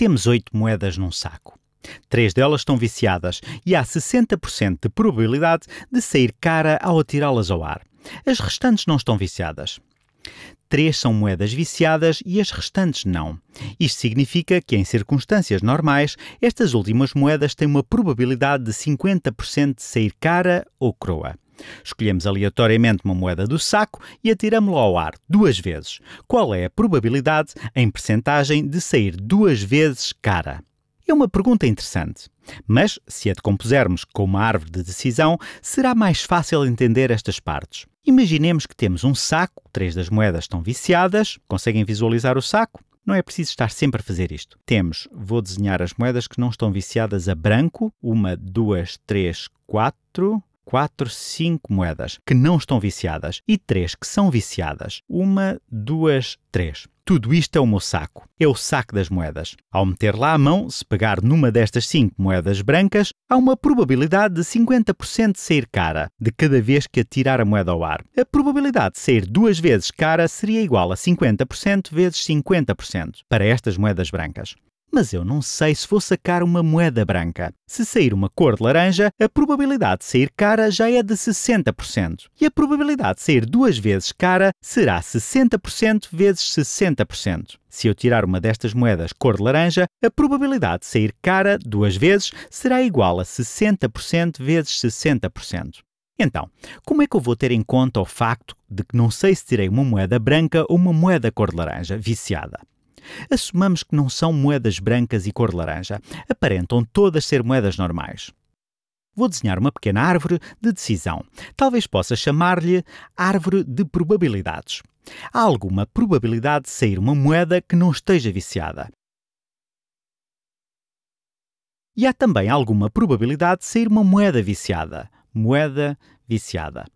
Temos oito moedas num saco. Três delas estão viciadas e há 60% de probabilidade de sair cara ao atirá-las ao ar. As restantes não estão viciadas. Três são moedas viciadas e as restantes não. Isto significa que, em circunstâncias normais, estas últimas moedas têm uma probabilidade de 50% de sair cara ou croa. Escolhemos aleatoriamente uma moeda do saco e atiramos-la ao ar duas vezes. Qual é a probabilidade, em percentagem, de sair duas vezes cara? É uma pergunta interessante, mas se a decompusermos com uma árvore de decisão, será mais fácil entender estas partes. Imaginemos que temos um saco, três das moedas estão viciadas, conseguem visualizar o saco? Não é preciso estar sempre a fazer isto. Temos, vou desenhar as moedas que não estão viciadas a branco, uma, duas, três, quatro, 4, 5 moedas que não estão viciadas e 3 que são viciadas. 1, 2, 3. Tudo isto é o meu saco. É o saco das moedas. Ao meter lá a mão, se pegar numa destas 5 moedas brancas, há uma probabilidade de 50% de sair cara de cada vez que atirar a moeda ao ar. A probabilidade de sair duas vezes cara seria igual a 50% vezes 50% para estas moedas brancas mas eu não sei se vou sacar uma moeda branca. Se sair uma cor de laranja, a probabilidade de sair cara já é de 60%, e a probabilidade de sair duas vezes cara será 60% vezes 60%. Se eu tirar uma destas moedas cor de laranja, a probabilidade de sair cara duas vezes será igual a 60% vezes 60%. Então, como é que eu vou ter em conta o facto de que não sei se tirei uma moeda branca ou uma moeda cor de laranja viciada? Assumamos que não são moedas brancas e cor laranja. Aparentam todas ser moedas normais. Vou desenhar uma pequena árvore de decisão. Talvez possa chamar-lhe árvore de probabilidades. Há alguma probabilidade de sair uma moeda que não esteja viciada. E há também alguma probabilidade de sair uma moeda viciada. Moeda viciada.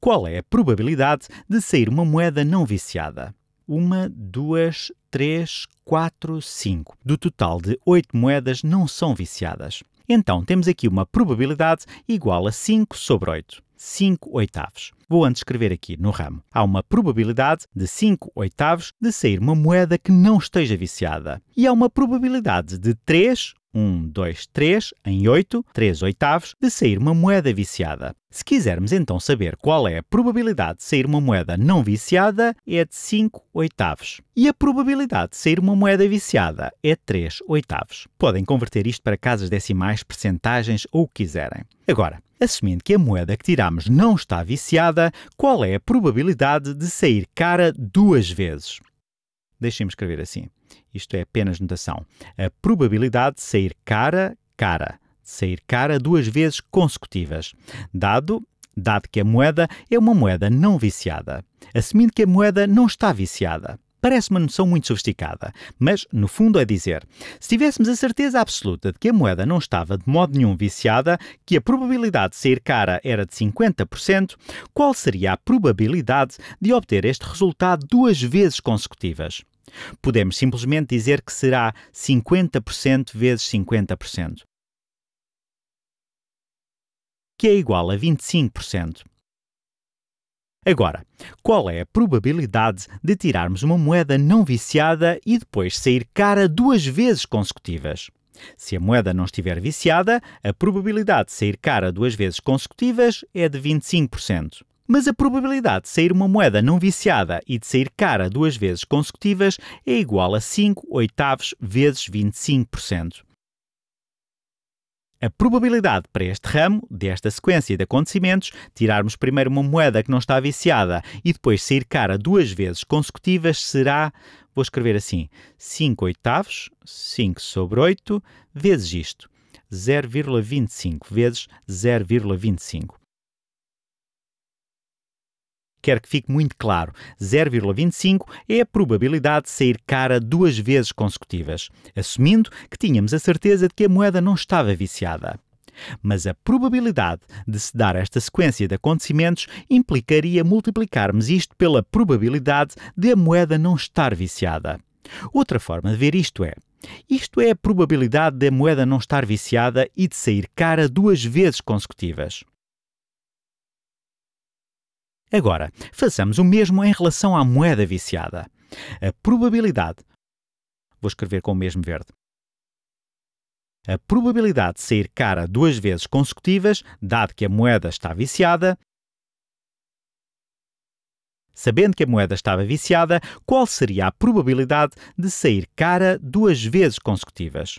Qual é a probabilidade de sair uma moeda não viciada? uma, duas, três, quatro, cinco. Do total de oito moedas não são viciadas. Então temos aqui uma probabilidade igual a 5 sobre 8. 5 oitavos. Vou antes escrever aqui no ramo. Há uma probabilidade de 5 oitavos de sair uma moeda que não esteja viciada. E há uma probabilidade de 3 1, 2, 3, em 8, 3 oitavos, de sair uma moeda viciada. Se quisermos então saber qual é a probabilidade de sair uma moeda não viciada, é de 5 oitavos. E a probabilidade de sair uma moeda viciada é 3 oitavos. Podem converter isto para casas decimais, percentagens ou o que quiserem. Agora, Assumindo que a moeda que tiramos não está viciada, qual é a probabilidade de sair cara duas vezes? Deixem-me escrever assim. Isto é apenas notação. A probabilidade de sair cara, cara. De sair cara duas vezes consecutivas. Dado dado que a moeda é uma moeda não viciada. Assumindo que a moeda não está viciada parece uma noção muito sofisticada, mas no fundo é dizer: se tivéssemos a certeza absoluta de que a moeda não estava de modo nenhum viciada, que a probabilidade de sair cara era de 50%, qual seria a probabilidade de obter este resultado duas vezes consecutivas? Podemos simplesmente dizer que será 50% vezes 50%, que é igual a 25%. Agora, qual é a probabilidade de tirarmos uma moeda não viciada e depois sair cara duas vezes consecutivas? Se a moeda não estiver viciada, a probabilidade de sair cara duas vezes consecutivas é de 25%. Mas a probabilidade de sair uma moeda não viciada e de sair cara duas vezes consecutivas é igual a 5 oitavos vezes 25%. A probabilidade para este ramo, desta sequência de acontecimentos, tirarmos primeiro uma moeda que não está viciada e depois sair cara duas vezes consecutivas será, vou escrever assim, 5 oitavos, 5 sobre 8, vezes isto, 0,25 vezes 0,25. Quero que fique muito claro: 0,25 é a probabilidade de sair cara duas vezes consecutivas, assumindo que tínhamos a certeza de que a moeda não estava viciada. Mas a probabilidade de se dar esta sequência de acontecimentos implicaria multiplicarmos isto pela probabilidade de a moeda não estar viciada. Outra forma de ver isto é: isto é a probabilidade de a moeda não estar viciada e de sair cara duas vezes consecutivas. Agora, façamos o mesmo em relação à moeda viciada. A probabilidade. Vou escrever com o mesmo verde. A probabilidade de sair cara duas vezes consecutivas, dado que a moeda está viciada. Sabendo que a moeda estava viciada, qual seria a probabilidade de sair cara duas vezes consecutivas?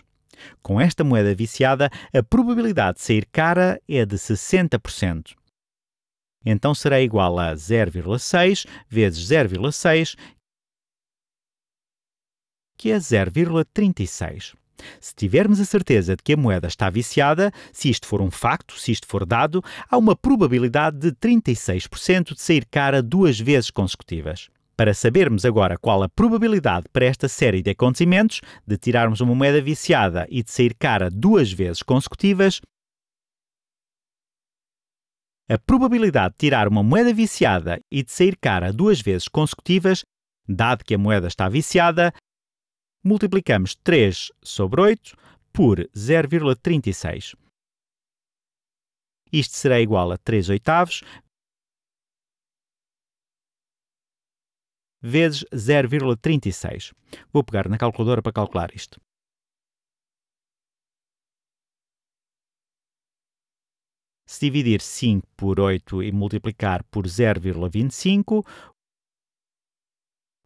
Com esta moeda viciada, a probabilidade de sair cara é de 60%. Então será igual a 0,6 vezes 0,6, que é 0,36. Se tivermos a certeza de que a moeda está viciada, se isto for um facto, se isto for dado, há uma probabilidade de 36% de sair cara duas vezes consecutivas. Para sabermos agora qual a probabilidade para esta série de acontecimentos, de tirarmos uma moeda viciada e de sair cara duas vezes consecutivas, a probabilidade de tirar uma moeda viciada e de sair cara duas vezes consecutivas, dado que a moeda está viciada, multiplicamos 3 sobre 8 por 0,36. Isto será igual a 3 oitavos vezes 0,36. Vou pegar na calculadora para calcular isto. Se dividir 5 por 8 e multiplicar por 0,25,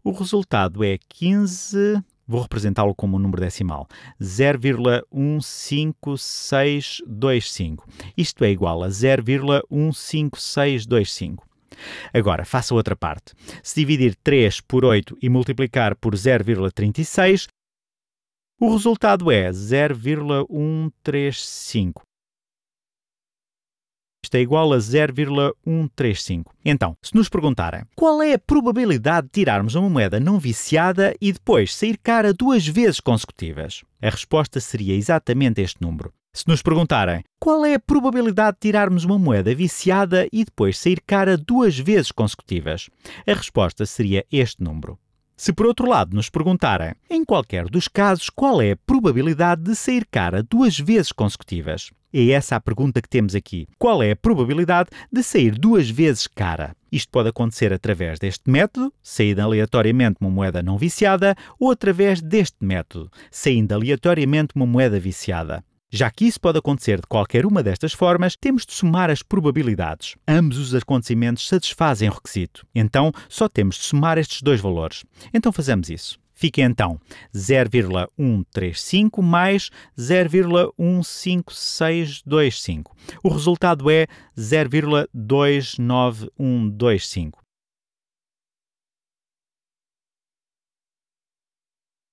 o resultado é 15. Vou representá-lo como um número decimal. 0,15625. Isto é igual a 0,15625. Agora, faça outra parte. Se dividir 3 por 8 e multiplicar por 0,36, o resultado é 0,135. Isto é igual a 0,135. Então, se nos perguntarem qual é a probabilidade de tirarmos uma moeda não viciada e depois sair cara duas vezes consecutivas, a resposta seria exatamente este número. Se nos perguntarem qual é a probabilidade de tirarmos uma moeda viciada e depois sair cara duas vezes consecutivas, a resposta seria este número. Se por outro lado nos perguntarem, em qualquer dos casos, qual é a probabilidade de sair cara duas vezes consecutivas, é essa a pergunta que temos aqui. Qual é a probabilidade de sair duas vezes cara? Isto pode acontecer através deste método, saindo aleatoriamente uma moeda não viciada, ou através deste método, saindo aleatoriamente uma moeda viciada. Já que isso pode acontecer de qualquer uma destas formas, temos de somar as probabilidades. Ambos os acontecimentos satisfazem o requisito. Então, só temos de somar estes dois valores. Então, fazemos isso. Fica então 0,135 mais 0,15625. O resultado é 0,29125.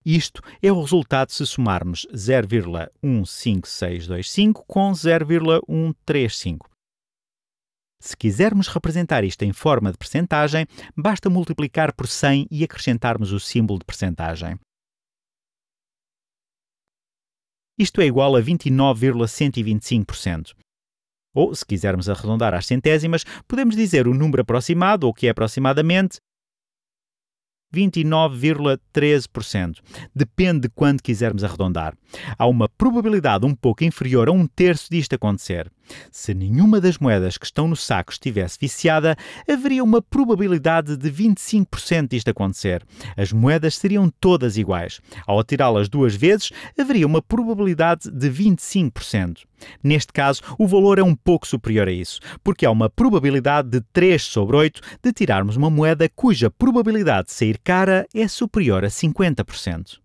Isto é o resultado se somarmos 0,15625 com 0,135. Se quisermos representar isto em forma de percentagem, basta multiplicar por 100 e acrescentarmos o símbolo de percentagem. Isto é igual a 29,125%. Ou, se quisermos arredondar às centésimas, podemos dizer o número aproximado, ou que é aproximadamente 29,13%. Depende de quando quisermos arredondar. Há uma probabilidade um pouco inferior a um terço disto acontecer. Se nenhuma das moedas que estão no saco estivesse viciada, haveria uma probabilidade de 25% disto acontecer. As moedas seriam todas iguais. Ao atirá-las duas vezes, haveria uma probabilidade de 25%. Neste caso, o valor é um pouco superior a isso, porque há uma probabilidade de 3 sobre 8 de tirarmos uma moeda cuja probabilidade de sair cara é superior a 50%.